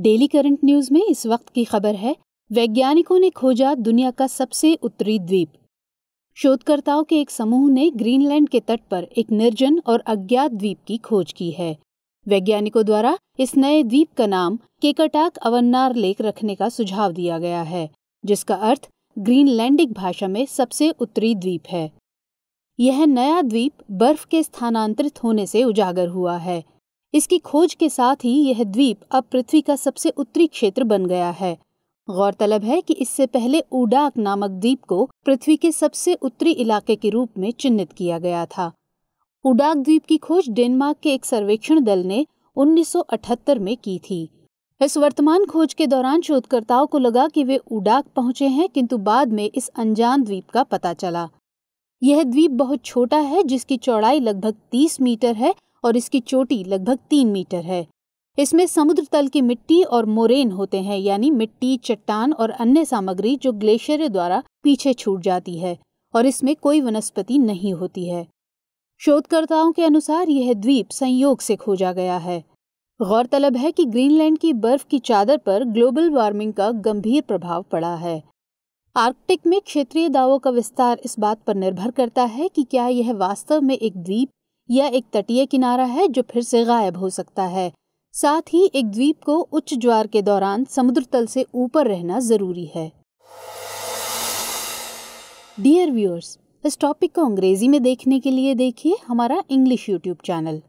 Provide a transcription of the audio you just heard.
daily current news में इस वक्त की खबर है वैज्ञानिकों ने खोजा दुनिया का सबसे उत्तरी द्वीप शोधकर्ताओं के एक समूह ने ग्रीनलैंड के तट पर एक निर्जन और अज्ञात द्वीप की खोज की है वैज्ञानिकों द्वारा इस नए द्वीप का नाम केकटाक अवन्नार लेक रखने का सुझाव दिया गया है जिसका अर्थ ग्रीनलैंडिक भाषा में सबसे उत्तरी द्वीप है यह नया द्वीप बर्फ के स्थानांतरित होने से उजागर हुआ है इसकी खोज के साथ ही यह द्वीप अब पृथ्वी का सबसे उत्तरी क्षेत्र बन गया है गौरतलब है कि इससे पहले उडाक नामक द्वीप को पृथ्वी के सबसे उत्तरी इलाके के रूप में चिन्हित किया गया था उडाक द्वीप की खोज डेनमार्क के एक सर्वेक्षण दल ने 1978 में की थी इस वर्तमान खोज के दौरान शोधकर्ताओं को लगा कि वे उडाक पहुंचे हैं किंतु बाद में इस अनजान द्वीप का पता चला यह द्वीप बहुत छोटा है जिसकी चौड़ाई लगभग 30 मीटर है और इसकी चोटी लगभग तीन मीटर है इसमें समुद्र तल की मिट्टी और मोरेन होते हैं यानी मिट्टी चट्टान और अन्य सामग्री जो ग्लेशियर द्वारा पीछे छूट जाती है और इसमें कोई वनस्पति नहीं होती है शोधकर्ताओं के अनुसार यह द्वीप संयोग से खोजा गया है गौरतलब है कि ग्रीनलैंड की बर्फ की चादर पर ग्लोबल वार्मिंग का गंभीर प्रभाव पड़ा है आर्कटिक में क्षेत्रीय दावों का विस्तार इस बात पर निर्भर करता है कि क्या यह वास्तव में एक द्वीप यह एक तटीय किनारा है जो फिर से गायब हो सकता है साथ ही एक द्वीप को उच्च ज्वार के दौरान समुद्र तल से ऊपर रहना जरूरी है डियर व्यूअर्स इस टॉपिक को अंग्रेजी में देखने के लिए देखिए हमारा इंग्लिश यूट्यूब चैनल